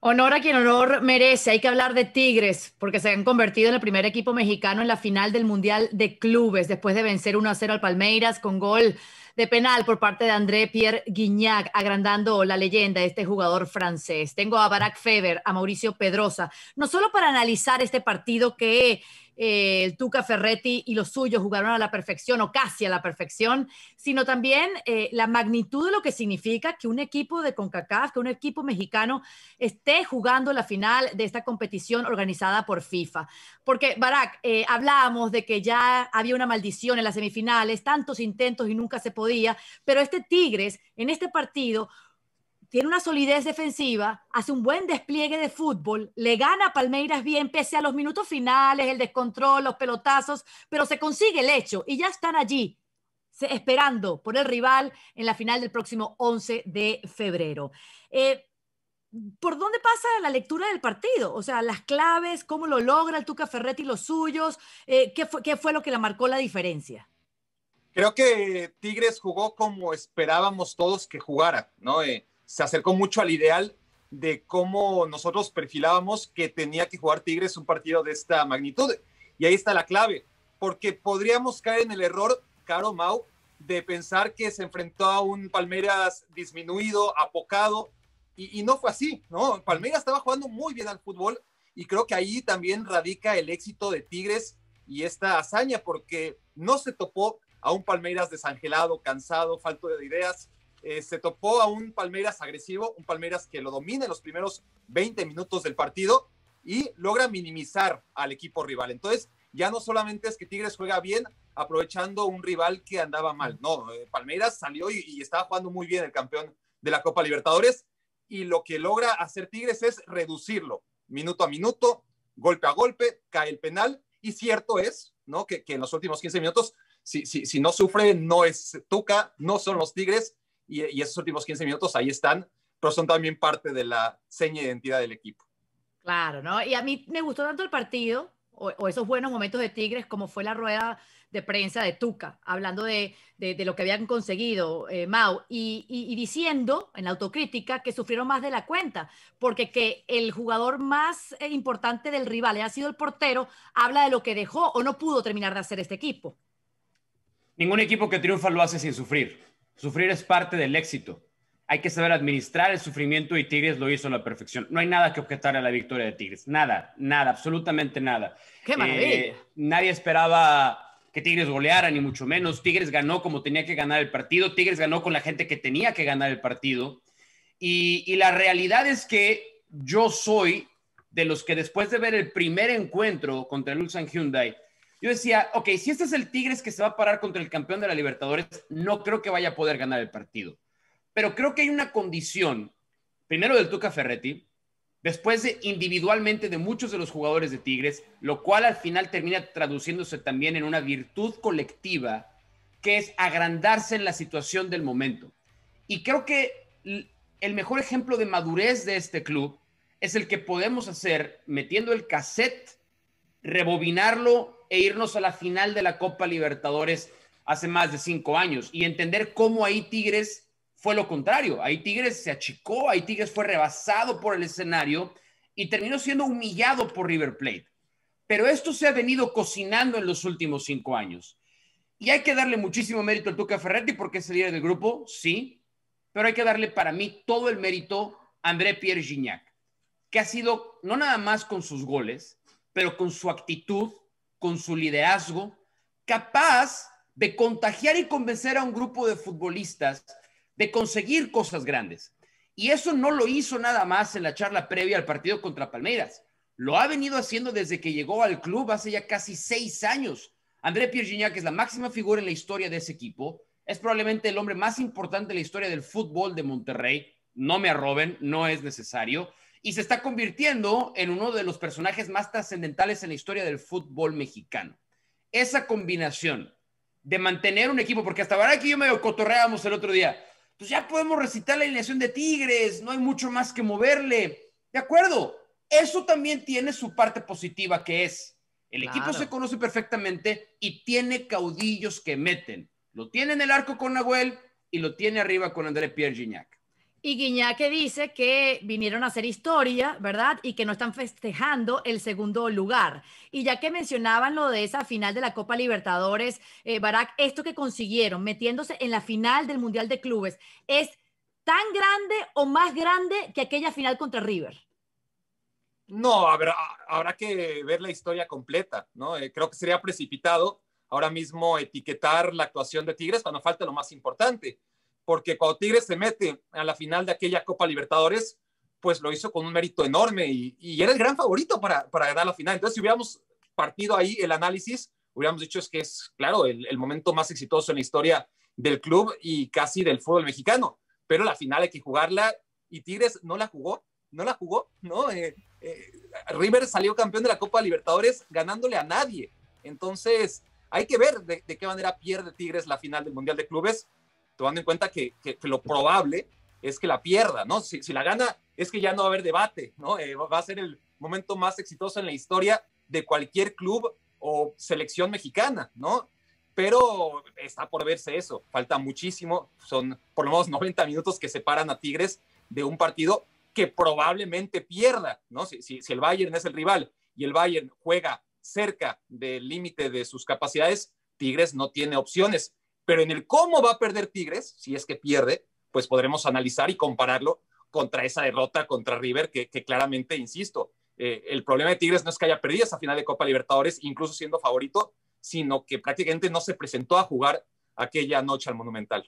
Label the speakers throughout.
Speaker 1: Honor a quien honor merece. Hay que hablar de Tigres, porque se han convertido en el primer equipo mexicano en la final del Mundial de Clubes, después de vencer 1 0 al Palmeiras con gol de penal por parte de André Pierre Guignac, agrandando la leyenda de este jugador francés. Tengo a Barack Feber, a Mauricio Pedrosa, no solo para analizar este partido que eh, el Tuca Ferretti y los suyos jugaron a la perfección o casi a la perfección, sino también eh, la magnitud de lo que significa que un equipo de CONCACAF, que un equipo mexicano esté jugando la final de esta competición organizada por FIFA. Porque, Barack, eh, hablábamos de que ya había una maldición en las semifinales, tantos intentos y nunca se podía día, pero este Tigres en este partido tiene una solidez defensiva, hace un buen despliegue de fútbol, le gana a Palmeiras bien, pese a los minutos finales, el descontrol, los pelotazos, pero se consigue el hecho y ya están allí esperando por el rival en la final del próximo 11 de febrero. Eh, ¿Por dónde pasa la lectura del partido? O sea, las claves, cómo lo logra el Tuca Ferretti y los suyos, eh, ¿qué, fue, ¿qué fue lo que la marcó la diferencia?
Speaker 2: Creo que Tigres jugó como esperábamos todos que jugara, ¿no? Eh, se acercó mucho al ideal de cómo nosotros perfilábamos que tenía que jugar Tigres un partido de esta magnitud. Y ahí está la clave, porque podríamos caer en el error, Caro Mau, de pensar que se enfrentó a un Palmeiras disminuido, apocado, y, y, no fue así, ¿no? Palmeiras estaba jugando muy bien al fútbol y creo que ahí también radica el éxito de Tigres y esta hazaña, porque no se topó a un Palmeiras desangelado, cansado, falto de ideas. Eh, se topó a un Palmeiras agresivo, un Palmeiras que lo domina en los primeros 20 minutos del partido y logra minimizar al equipo rival. Entonces, ya no solamente es que Tigres juega bien aprovechando un rival que andaba mal, no, eh, Palmeiras salió y, estaba jugando muy bien el campeón de la Copa Libertadores y lo que logra hacer Tigres es reducirlo minuto a minuto, golpe a golpe, cae el penal y cierto es, ¿no? que, en los últimos 15 minutos si, no sufre, no es Tuca, no son los Tigres, y, esos últimos 15 minutos ahí están, pero son también parte de la seña de identidad del equipo.
Speaker 1: Claro, ¿no? Y a mí me gustó tanto el partido, o, esos buenos momentos de Tigres, como fue la rueda de prensa de Tuca, hablando de, lo que habían conseguido Mao eh, Mau y, diciendo en la autocrítica que sufrieron más de la cuenta, porque que el jugador más eh, importante del rival, eh, ha sido el portero, habla de lo que dejó o no pudo terminar de hacer este equipo.
Speaker 3: Ningún equipo que triunfa lo hace sin sufrir. Sufrir es parte del éxito. Hay que saber administrar el sufrimiento y Tigres lo hizo a la perfección. No hay nada que objetar a la victoria de Tigres. Nada, nada, absolutamente nada. ¡Qué eh, maravilla! nadie esperaba que Tigres goleara, ni mucho menos. Tigres ganó como tenía que ganar el partido. Tigres ganó con la gente que tenía que ganar el partido. Y, la realidad es que yo soy de los que después de ver el primer encuentro contra el Ulsan Hyundai, yo decía, ok, si este es el Tigres que se va a parar contra el campeón de la Libertadores, no creo que vaya a poder ganar el partido. Pero creo que hay una condición, primero del Tuca Ferretti, después de individualmente de muchos de los jugadores de Tigres, lo cual al final termina traduciéndose también en una virtud colectiva, que es agrandarse en la situación del momento. Y creo que el mejor ejemplo de madurez de este club es el que podemos hacer metiendo el cassette, rebobinarlo e irnos a la final de la Copa Libertadores hace más de cinco años y entender cómo ahí Tigres fue lo contrario. Ahí Tigres se achicó, ahí Tigres fue rebasado por el escenario y terminó siendo humillado por River Plate. Pero esto se ha venido cocinando en los últimos cinco años. Y hay que darle muchísimo mérito al Tuca Ferretti porque es el líder del grupo, sí, pero hay que darle para mí todo el mérito a André Pierre Gignac, que ha sido no nada más con sus goles, pero con su actitud, con su liderazgo, capaz de contagiar y convencer a un grupo de futbolistas de conseguir cosas grandes. Y eso no lo hizo nada más en la charla previa al partido contra Palmeiras. Lo ha venido haciendo desde que llegó al club hace ya casi seis años. André Pierre que es la máxima figura en la historia de ese equipo, es probablemente el hombre más importante en la historia del fútbol de Monterrey. No me arroben, no es necesario y se está convirtiendo en uno de los personajes más trascendentales en la historia del fútbol mexicano. Esa combinación de mantener un equipo, porque hasta ahora que yo me cotorreábamos el otro día, pues ya podemos recitar la alineación de Tigres, no hay mucho más que moverle. De acuerdo, eso también tiene su parte positiva que es, el equipo se conoce perfectamente y tiene caudillos que meten. Lo tiene en el arco con Nahuel y lo tiene arriba con André Pierre Gignac.
Speaker 1: Y Guiñá que dice que vinieron a hacer historia, ¿verdad? Y que no están festejando el segundo lugar. Y ya que mencionaban lo de esa final de la Copa Libertadores, eh, Barack, esto que consiguieron metiéndose en la final del Mundial de Clubes, ¿es tan grande o más grande que aquella final contra River?
Speaker 2: No, habrá, que ver la historia completa, ¿no? Eh, creo que sería precipitado ahora mismo etiquetar la actuación de Tigres cuando falta lo más importante porque cuando Tigres se mete a la final de aquella Copa Libertadores, pues lo hizo con un mérito enorme y, era el gran favorito para, para, ganar la final. Entonces, si hubiéramos partido ahí el análisis, hubiéramos dicho es que es, claro, el, momento más exitoso en la historia del club y casi del fútbol mexicano. Pero la final hay que jugarla y Tigres no la jugó, no la jugó, ¿no? Eh, eh, River salió campeón de la Copa Libertadores ganándole a nadie. Entonces, hay que ver de, qué manera pierde Tigres la final del Mundial de Clubes, tomando en cuenta que, lo probable es que la pierda, ¿no? Si, la gana, es que ya no va a haber debate, ¿no? Eh, va a ser el momento más exitoso en la historia de cualquier club o selección mexicana, ¿no? Pero está por verse eso, falta muchísimo, son por lo menos 90 minutos que separan a Tigres de un partido que probablemente pierda, ¿no? si el Bayern es el rival y el Bayern juega cerca del límite de sus capacidades, Tigres no tiene opciones. Pero en el cómo va a perder Tigres, si es que pierde, pues podremos analizar y compararlo contra esa derrota contra River, que, claramente, insisto, eh, el problema de Tigres no es que haya perdido esa final de Copa Libertadores, incluso siendo favorito, sino que prácticamente no se presentó a jugar aquella noche al Monumental.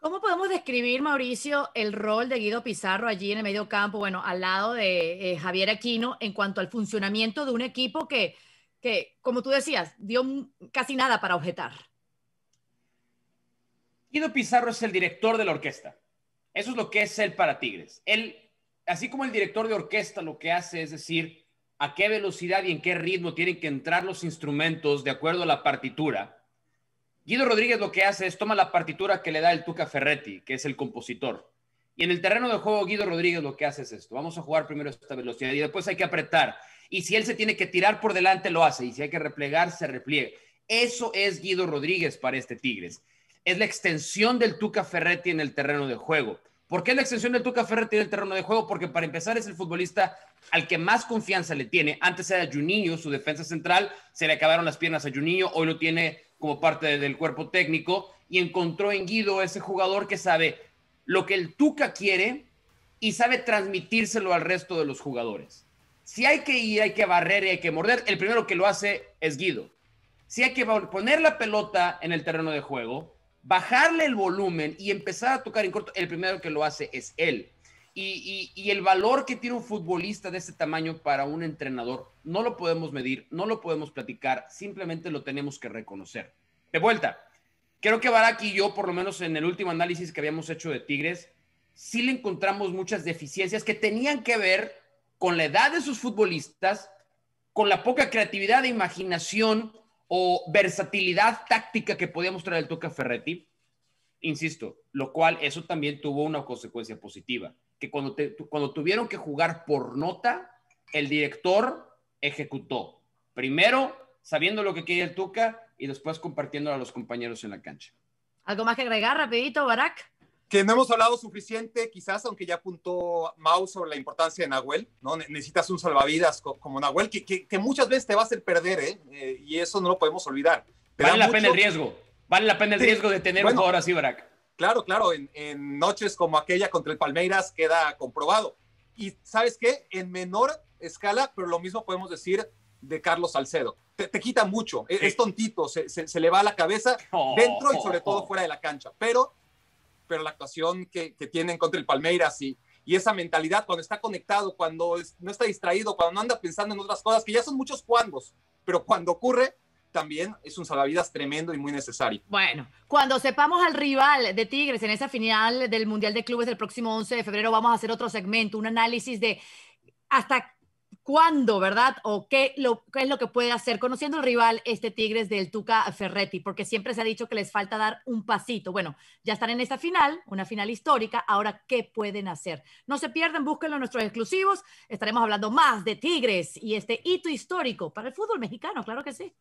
Speaker 1: ¿Cómo podemos describir, Mauricio, el rol de Guido Pizarro allí en el medio campo, bueno, al lado de eh, Javier Aquino, en cuanto al funcionamiento de un equipo que, que como tú decías, dio casi nada para objetar?
Speaker 3: Guido Pizarro es el director de la orquesta. Eso es lo que es él para Tigres. Él, así como el director de orquesta lo que hace es decir a qué velocidad y en qué ritmo tienen que entrar los instrumentos de acuerdo a la partitura. Guido Rodríguez lo que hace es toma la partitura que le da el Tuca Ferretti, que es el compositor. Y en el terreno de juego, Guido Rodríguez lo que hace es esto. Vamos a jugar primero esta velocidad y después hay que apretar. Y si él se tiene que tirar por delante, lo hace. Y si hay que replegar, se repliegue. Eso es Guido Rodríguez para este Tigres es la extensión del Tuca Ferretti en el terreno de juego. ¿Por qué la extensión del Tuca Ferretti en el terreno de juego? Porque para empezar es el futbolista al que más confianza le tiene. Antes era Juninho, su defensa central, se le acabaron las piernas a Juninho, hoy lo tiene como parte del cuerpo técnico y encontró en Guido ese jugador que sabe lo que el Tuca quiere y sabe transmitírselo al resto de los jugadores. Si hay que ir, hay que barrer y hay que morder, el primero que lo hace es Guido. Si hay que poner la pelota en el terreno de juego, bajarle el volumen y empezar a tocar en corto, el primero que lo hace es él. Y, el valor que tiene un futbolista de ese tamaño para un entrenador no lo podemos medir, no lo podemos platicar, simplemente lo tenemos que reconocer. De vuelta, creo que Barak y yo, por lo menos en el último análisis que habíamos hecho de Tigres, sí le encontramos muchas deficiencias que tenían que ver con la edad de sus futbolistas, con la poca creatividad e imaginación o versatilidad táctica que podía mostrar el Tuca Ferretti, insisto, lo cual eso también tuvo una consecuencia positiva, que cuando, cuando tuvieron que jugar por nota, el director ejecutó. Primero, sabiendo lo que quería
Speaker 2: el Tuca y después compartiéndolo a los compañeros en la cancha.
Speaker 1: ¿Algo más que agregar rapidito, Barack?
Speaker 2: que no hemos hablado suficiente, quizás, aunque ya apuntó Mau sobre la importancia de Nahuel, ¿no? necesitas un salvavidas como Nahuel, que, que, muchas veces te va a hacer perder, ¿eh? eh y eso no lo podemos olvidar. vale la pena el riesgo, vale la pena el riesgo de tener un jugador así, Brack. Claro, claro, en, noches como aquella contra el Palmeiras queda comprobado. Y sabes qué, en menor escala, pero lo mismo podemos decir de Carlos Salcedo. Te, quita mucho, e-, es, tontito, se, se, le va a la cabeza oh. dentro y sobre todo fuera de la cancha, pero pero la actuación que, que tienen contra el Palmeiras y, y esa mentalidad cuando está conectado, cuando es, no está distraído, cuando no anda pensando en otras cosas, que ya son muchos cuandos, pero cuando ocurre, también es un salvavidas tremendo y muy necesario.
Speaker 1: Bueno, cuando sepamos al rival de Tigres en esa final del Mundial de Clubes del próximo 11 de febrero, vamos a hacer otro segmento, un análisis de hasta cuándo, ¿verdad? O qué, lo, es lo que puede hacer, conociendo el rival, este Tigres del Tuca Ferretti, porque siempre se ha dicho que les falta dar un pasito. Bueno, ya están en esta final, una final histórica, ahora qué pueden hacer. No se pierdan, búsquenlo nuestros exclusivos, estaremos hablando más de Tigres y este hito histórico para el fútbol mexicano, claro que sí.